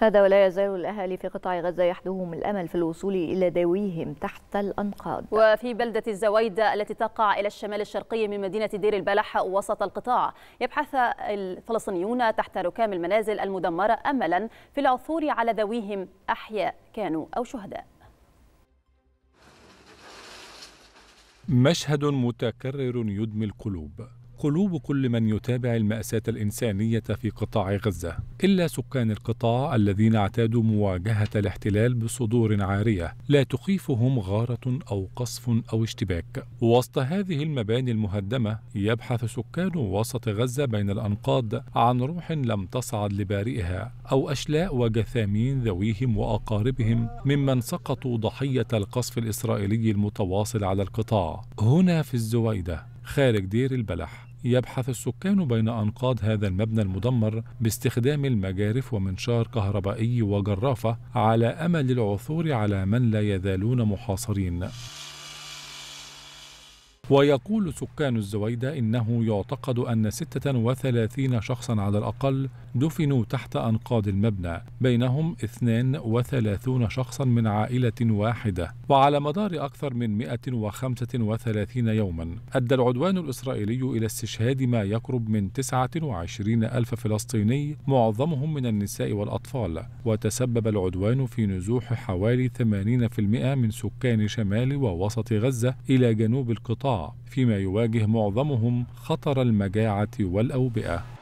هذا ولا يزال الأهالي في قطاع غزة يحدوهم الأمل في الوصول إلى ذويهم تحت الأنقاض وفي بلدة الزويدة التي تقع إلى الشمال الشرقي من مدينة دير البلح وسط القطاع يبحث الفلسطينيون تحت ركام المنازل المدمرة أملا في العثور على ذويهم أحياء كانوا أو شهداء مشهد متكرر يدمي القلوب قلوب كل من يتابع المأساة الإنسانية في قطاع غزة إلا سكان القطاع الذين اعتادوا مواجهة الاحتلال بصدور عارية لا تخيفهم غارة أو قصف أو اشتباك وسط هذه المباني المهدمة يبحث سكان وسط غزة بين الأنقاض عن روح لم تصعد لبارئها أو أشلاء وجثامين ذويهم وأقاربهم ممن سقطوا ضحية القصف الإسرائيلي المتواصل على القطاع هنا في الزويدة خارج دير البلح يبحث السكان بين أنقاض هذا المبنى المدمر باستخدام المجارف ومنشار كهربائي وجرافة على أمل العثور على من لا يزالون محاصرين ويقول سكان الزويدة إنه يعتقد أن 36 شخصا على الأقل دفنوا تحت أنقاض المبنى بينهم 32 شخصا من عائلة واحدة وعلى مدار أكثر من 135 يوما أدى العدوان الإسرائيلي إلى استشهاد ما يقرب من 29 ألف فلسطيني معظمهم من النساء والأطفال وتسبب العدوان في نزوح حوالي 80% من سكان شمال ووسط غزة إلى جنوب القطاع فيما يواجه معظمهم خطر المجاعة والأوبئة